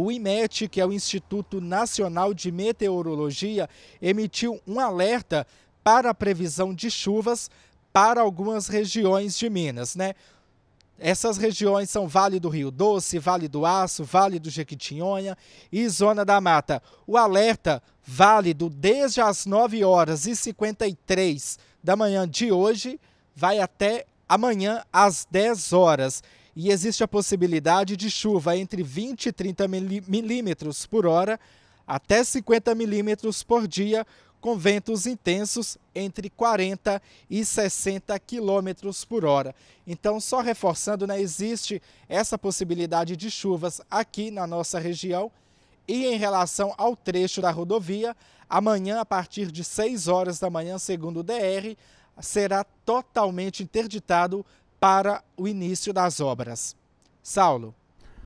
o IMET, que é o Instituto Nacional de Meteorologia, emitiu um alerta para a previsão de chuvas para algumas regiões de Minas, né? Essas regiões são Vale do Rio Doce, Vale do Aço, Vale do Jequitinhonha e Zona da Mata. O alerta válido desde as 9 horas e 53 da manhã de hoje vai até amanhã às 10 horas e existe a possibilidade de chuva entre 20 e 30 milímetros por hora até 50 milímetros por dia, com ventos intensos entre 40 e 60 quilômetros por hora. Então, só reforçando, né, existe essa possibilidade de chuvas aqui na nossa região. E em relação ao trecho da rodovia, amanhã, a partir de 6 horas da manhã, segundo o DR, será totalmente interditado para o início das obras. Saulo,